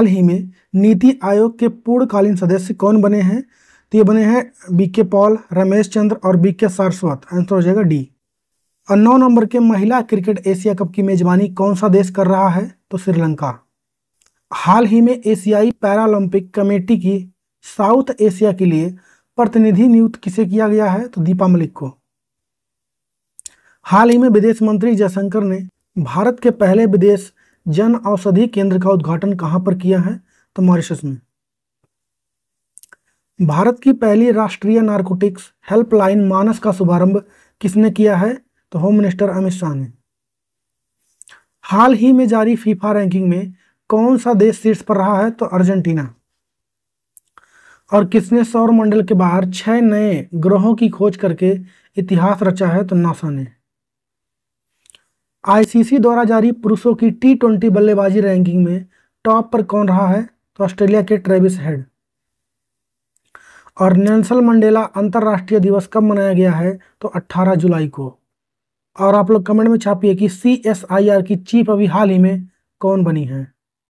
हाल ही में नीति आयोग के पूर्णकालीन सदस्य कौन बने हैं तो ये बने हैं बी के पॉल रमेश चंद्र और बी के सारस्वत आंसर हो जाएगा डी और नौ नंबर के महिला क्रिकेट एशिया कप की मेजबानी कौन सा देश कर रहा है तो श्रीलंका हाल ही में एशियाई पैरालंपिक कमेटी की साउथ एशिया के लिए प्रतिनिधि नियुक्त किसे किया गया है तो दीपा मलिक को हाल ही में विदेश मंत्री जयशंकर ने भारत के पहले विदेश जन औषधि केंद्र का उद्घाटन कहां पर किया है तो मॉरिशस में भारत की पहली राष्ट्रीय नार्कोटिक्स हेल्पलाइन मानस का शुभारंभ किसने किया है तो होम मिनिस्टर अमित शाह ने हाल ही में जारी फीफा रैंकिंग में कौन सा देश शीर्ष पर रहा है तो अर्जेंटीना और किसने सौर मंडल के बाहर छह नए ग्रहों की खोज करके इतिहास रचा है तो नासा ने आईसीसी द्वारा जारी पुरुषों की टी ट्वेंटी बल्लेबाजी रैंकिंग में टॉप पर कौन रहा है तो ऑस्ट्रेलिया के ट्रेविस हेड और नेल्सन मंडेला अंतर्राष्ट्रीय दिवस कब मनाया गया है तो 18 जुलाई को और आप लोग कमेंट में छापिए कि सी एस आई आर की चीफ अभी हाल ही में कौन बनी है